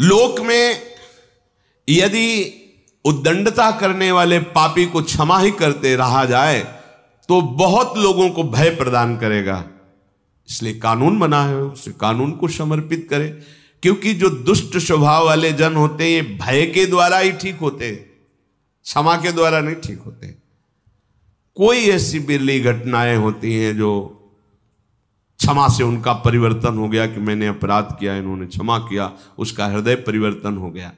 लोक में यदि उद्दंडता करने वाले पापी को क्षमा ही करते रहा जाए तो बहुत लोगों को भय प्रदान करेगा इसलिए कानून बना है उस कानून को समर्पित करें क्योंकि जो दुष्ट स्वभाव वाले जन होते हैं ये भय के द्वारा ही ठीक होते हैं क्षमा के द्वारा नहीं ठीक होते कोई ऐसी बिरली घटनाएं होती हैं जो क्षमा से उनका परिवर्तन हो गया कि मैंने अपराध किया इन्होंने क्षमा किया उसका हृदय परिवर्तन हो गया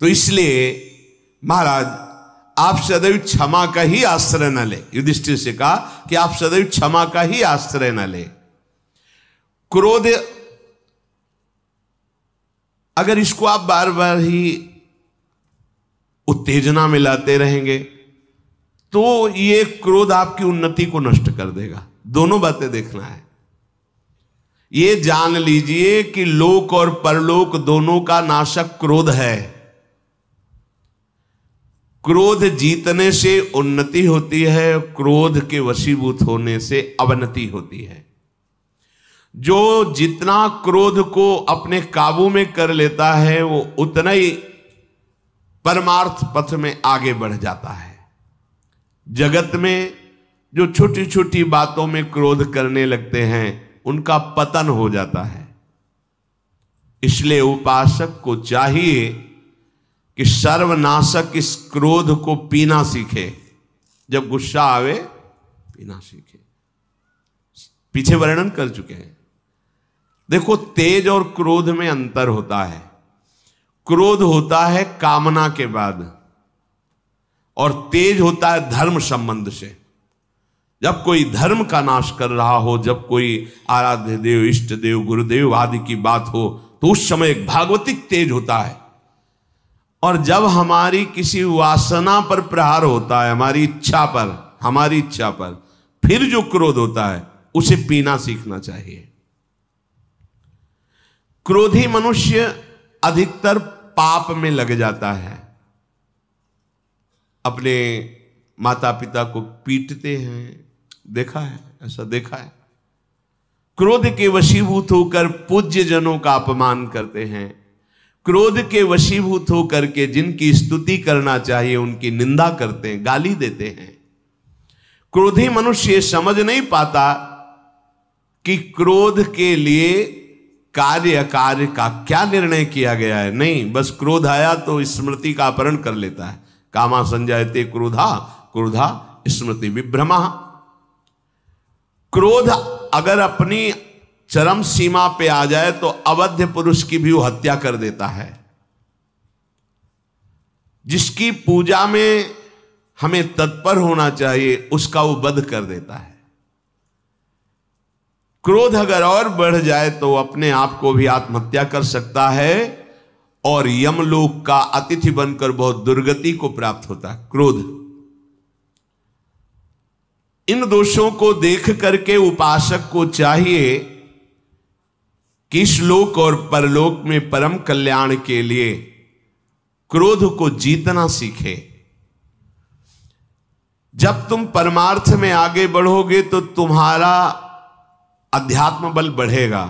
तो इसलिए महाराज आप सदैव क्षमा का ही आश्रय न ले युधिष्ठिर से कहा कि आप सदैव क्षमा का ही आश्रय न ले क्रोध अगर इसको आप बार बार ही उत्तेजना में लाते रहेंगे तो ये क्रोध आपकी उन्नति को नष्ट कर देगा दोनों बातें देखना है ये जान लीजिए कि लोक और परलोक दोनों का नाशक क्रोध है क्रोध जीतने से उन्नति होती है क्रोध के वशीभूत होने से अवनति होती है जो जितना क्रोध को अपने काबू में कर लेता है वो उतना ही परमार्थ पथ में आगे बढ़ जाता है जगत में जो छोटी छोटी बातों में क्रोध करने लगते हैं उनका पतन हो जाता है इसलिए उपासक को चाहिए कि सर्वनाशक इस क्रोध को पीना सीखे जब गुस्सा आवे पीना सीखे पीछे वर्णन कर चुके हैं देखो तेज और क्रोध में अंतर होता है क्रोध होता है कामना के बाद और तेज होता है धर्म संबंध से जब कोई धर्म का नाश कर रहा हो जब कोई आराध्य देव इष्ट देव गुरुदेव आदि की बात हो तो उस समय एक भागवतिक तेज होता है और जब हमारी किसी वासना पर प्रहार होता है हमारी इच्छा पर हमारी इच्छा पर फिर जो क्रोध होता है उसे पीना सीखना चाहिए क्रोधी मनुष्य अधिकतर पाप में लग जाता है अपने माता पिता को पीटते हैं देखा है ऐसा देखा है क्रोध के वशीभूत होकर पूज्य जनों का अपमान करते हैं क्रोध के वशीभूत होकर के जिनकी स्तुति करना चाहिए उनकी निंदा करते हैं गाली देते हैं क्रोधी मनुष्य समझ नहीं पाता कि क्रोध के लिए कार्य कार्य का क्या निर्णय किया गया है नहीं बस क्रोध आया तो स्मृति का अपहरण कर लेता है कामा संजायते क्रोधा क्रोधा स्मृति विभ्रमा क्रोध अगर अपनी चरम सीमा पे आ जाए तो अवध्य पुरुष की भी वो हत्या कर देता है जिसकी पूजा में हमें तत्पर होना चाहिए उसका वो वध कर देता है क्रोध अगर और बढ़ जाए तो अपने आप को भी आत्महत्या कर सकता है और यमलोक का अतिथि बनकर बहुत दुर्गति को प्राप्त होता है क्रोध इन दोषों को देख करके उपासक को चाहिए कि श्लोक और परलोक में परम कल्याण के लिए क्रोध को जीतना सीखे जब तुम परमार्थ में आगे बढ़ोगे तो तुम्हारा अध्यात्म बल बढ़ेगा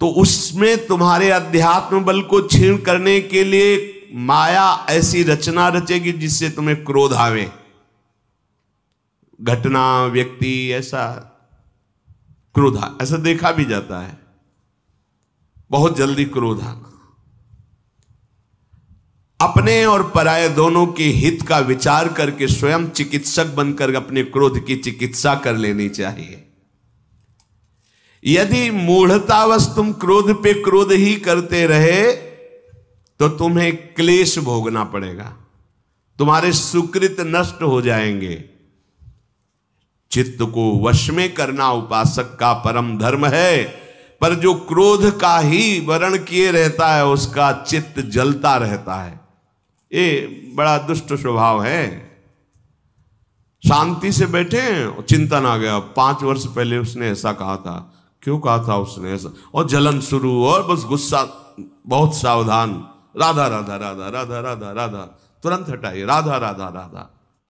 तो उसमें तुम्हारे अध्यात्म बल को छीण करने के लिए माया ऐसी रचना रचेगी जिससे तुम्हें क्रोध आवे घटना व्यक्ति ऐसा क्रोधा ऐसा देखा भी जाता है बहुत जल्दी क्रोधा अपने और पराये दोनों के हित का विचार करके स्वयं चिकित्सक बनकर अपने क्रोध की चिकित्सा कर लेनी चाहिए यदि मूढ़तावश तुम क्रोध पे क्रोध ही करते रहे तो तुम्हें क्लेश भोगना पड़ेगा तुम्हारे सुकृत नष्ट हो जाएंगे चित्त को वश में करना उपासक का परम धर्म है पर जो क्रोध का ही वरण किए रहता है उसका चित्त जलता रहता है ये बड़ा दुष्ट स्वभाव है शांति से बैठे हैं चिंतन आ गया पांच वर्ष पहले उसने ऐसा कहा था क्यों कहा था उसने ऐसा और जलन शुरू और बस गुस्सा बहुत सावधान राधा राधा राधा राधा राधा राधा तुरंत हटाइए राधा राधा राधा